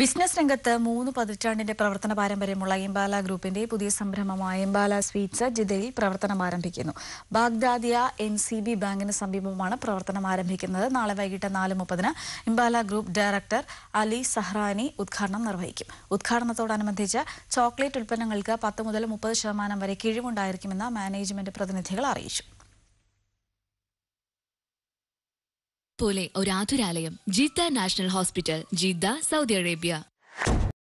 business രംഗത്ത് മൂന്ന് പതിറ്റാണ്ടിന്റെ പ്രവർത്തന പാരമ്പര്യമുള്ള ഇംബാല ഗ്രൂപ്പിന്റെ പുതിയ സംരംഭമായ ഇംബാല സ്വീറ്റ്സ് ജിദ്ദയിൽ പ്രവർത്തനം ആരംഭിക്കുന്നു ബാഗ്ദാദിയ എൻ സി ബി ബാങ്കിന് സമീപമാണ് പ്രവർത്തനം ആരംഭിക്കുന്നത് നാളെ വൈകിട്ട് നാല് മുപ്പതിന് ഇംബാല ഗ്രൂപ്പ് ഡയറക്ടർ അലി സഹ്റാനി ഉദ്ഘാടനം നിർവഹിക്കും ഉദ്ഘാടനത്തോടനുബന്ധിച്ച് ചോക്ലേറ്റ് ഉൽപ്പന്നങ്ങൾക്ക് പത്ത് മുതൽ മുപ്പത് ശതമാനം വരെ കിഴിവുണ്ടായിരിക്കുമെന്ന് മാനേജ്മെന്റ് പ്രതിനിധികൾ അറിയിച്ചു പോലെ ഒരു ആതുരാലയം Jeddah national hospital Jeddah Saudi Arabia